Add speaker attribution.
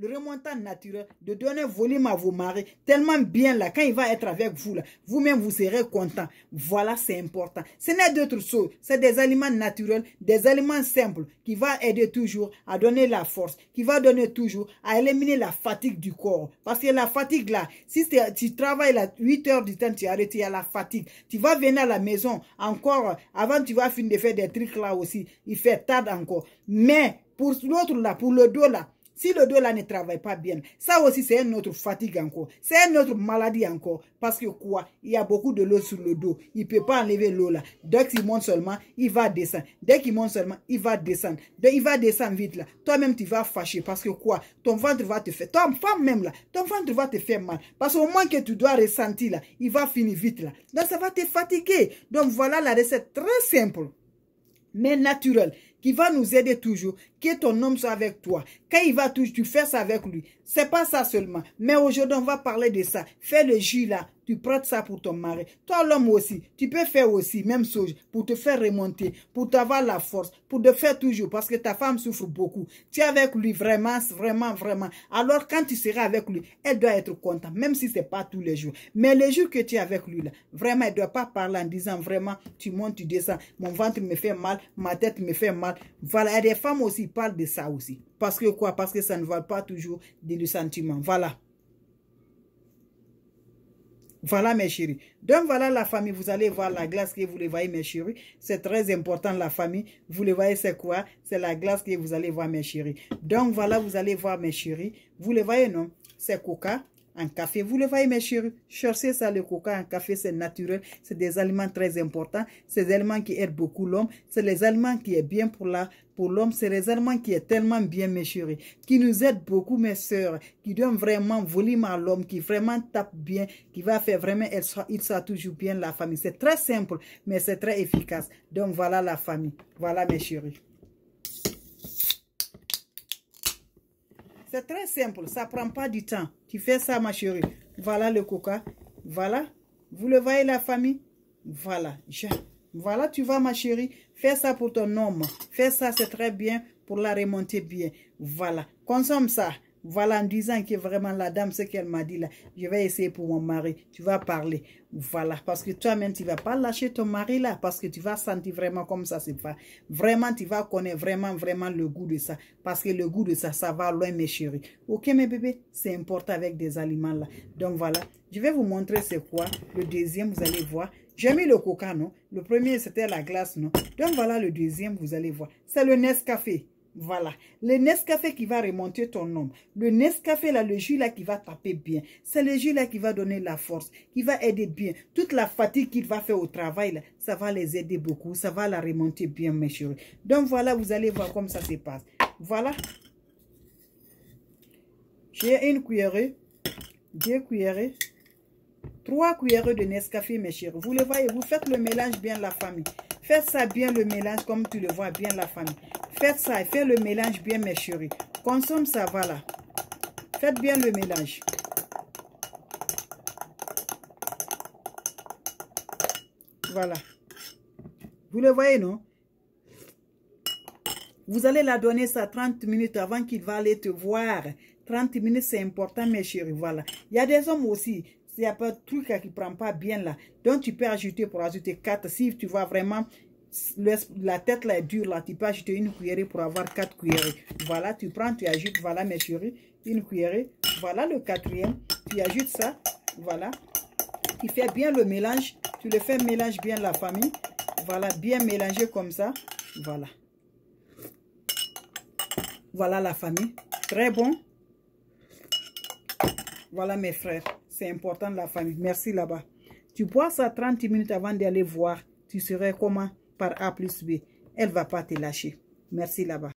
Speaker 1: le remontant naturel, de donner volume à vos maris, tellement bien là, quand il va être avec vous là, vous-même vous serez content. Voilà, c'est important. Ce n'est d'autres choses, c'est des aliments naturels, des aliments simples, qui va aider toujours à donner la force, qui va donner toujours à éliminer la fatigue du corps. Parce que la fatigue là, si tu travailles à 8 heures du temps, tu arrêtes, il y a la fatigue. Tu vas venir à la maison encore, avant tu vas finir de faire des trucs là aussi, il fait tard encore. Mais pour l'autre là, pour le dos là, si le dos là ne travaille pas bien, ça aussi c'est une autre fatigue encore. C'est une autre maladie encore. Parce que quoi? Il y a beaucoup de l'eau sur le dos. Il ne peut pas enlever l'eau là. Dès qu'il monte seulement, il va descendre. Dès qu'il monte seulement, il va descendre. Donc il va descendre vite là. Toi-même, tu vas fâcher. Parce que quoi? Ton ventre va te faire. Ton femme même là. Ton ventre va te faire mal. Parce qu'au moins que tu dois ressentir là, il va finir vite là. Donc ça va te fatiguer. Donc voilà la recette très simple mais naturelle qui va nous aider toujours, que ton homme soit avec toi. Quand il va toujours, tu fais ça avec lui. C'est pas ça seulement. Mais aujourd'hui, on va parler de ça. Fais le jus là tu prêtes ça pour ton mari. Toi, l'homme aussi, tu peux faire aussi, même chose, pour te faire remonter, pour t'avoir la force, pour te faire toujours, parce que ta femme souffre beaucoup. Tu es avec lui vraiment, vraiment, vraiment. Alors, quand tu seras avec lui, elle doit être contente, même si ce n'est pas tous les jours. Mais les jours que tu es avec lui, là, vraiment, elle ne doit pas parler en disant, vraiment, tu montes, tu descends, mon ventre me fait mal, ma tête me fait mal. Voilà, et les femmes aussi parlent de ça aussi. Parce que quoi? Parce que ça ne va pas toujours du sentiment. Voilà. Voilà mes chéris. Donc voilà la famille, vous allez voir la glace que vous les voyez mes chéris. C'est très important la famille. Vous les voyez c'est quoi C'est la glace que vous allez voir mes chéris. Donc voilà vous allez voir mes chéris. Vous les voyez non C'est coca, en café. Vous le voyez, mes chéris, cherchez ça, le coca en café, c'est naturel. C'est des aliments très importants. C'est des aliments qui aident beaucoup l'homme. C'est les aliments qui est bien pour la pour l'homme, c'est les aliments qui est tellement bien, mes chéris, qui nous aident beaucoup, mes sœurs, qui donne vraiment volume à l'homme, qui vraiment tape bien, qui va faire vraiment, elle soit, il soit toujours bien la famille. C'est très simple, mais c'est très efficace. Donc voilà la famille. Voilà, mes chéris. C'est très simple, ça prend pas du temps. Tu fais ça, ma chérie. Voilà le coca. Voilà. Vous le voyez, la famille Voilà. Voilà, tu vas, ma chérie. Fais ça pour ton homme. Fais ça, c'est très bien pour la remonter bien. Voilà. Consomme ça. Voilà, en disant que vraiment la dame, ce qu'elle m'a dit là, je vais essayer pour mon mari. Tu vas parler. Voilà, parce que toi-même, tu vas pas lâcher ton mari là, parce que tu vas sentir vraiment comme ça c'est pas. Vraiment, tu vas connaître vraiment, vraiment le goût de ça. Parce que le goût de ça, ça va loin, mes chéris. Ok, mes bébés, c'est important avec des aliments là. Donc voilà, je vais vous montrer c'est quoi. Le deuxième, vous allez voir. J'ai mis le coca, non? Le premier, c'était la glace, non? Donc voilà le deuxième, vous allez voir. C'est le Nescafé. Voilà. Le Nescafé qui va remonter ton homme. Le Nescafé, là, le jus là qui va taper bien. C'est le jus là qui va donner la force, qui va aider bien. Toute la fatigue qu'il va faire au travail, là, ça va les aider beaucoup. Ça va la remonter bien, mes chéris. Donc voilà, vous allez voir comme ça se passe. Voilà. J'ai une cuillerée, deux cuillerées, Trois cuillères de Nescafé, mes chéris. Vous le voyez, vous faites le mélange bien la famille. Faites ça bien le mélange comme tu le vois bien la famille. Faites ça et faites le mélange bien mes chéris. Consomme ça, voilà. Faites bien le mélange. Voilà. Vous le voyez, non? Vous allez la donner ça 30 minutes avant qu'il va aller te voir. 30 minutes, c'est important, mes chéris. Voilà. Il y a des hommes aussi. Il n'y a pas de truc qui ne prend pas bien là. Donc, tu peux ajouter pour ajouter 4. Si tu vois vraiment la tête là est dure là, tu peux ajouter une cuillerée pour avoir quatre cuillerées. Voilà, tu prends, tu ajoutes, voilà mes chéris, une cuillerée. Voilà le quatrième, tu ajoutes ça, voilà. Tu fais bien le mélange, tu le fais mélange bien la famille. Voilà, bien mélangé comme ça, voilà. Voilà la famille, très bon. Voilà mes frères c'est important la famille. Merci là-bas. Tu bois ça 30 minutes avant d'aller voir. Tu serais comment par A plus B. Elle ne va pas te lâcher. Merci là-bas.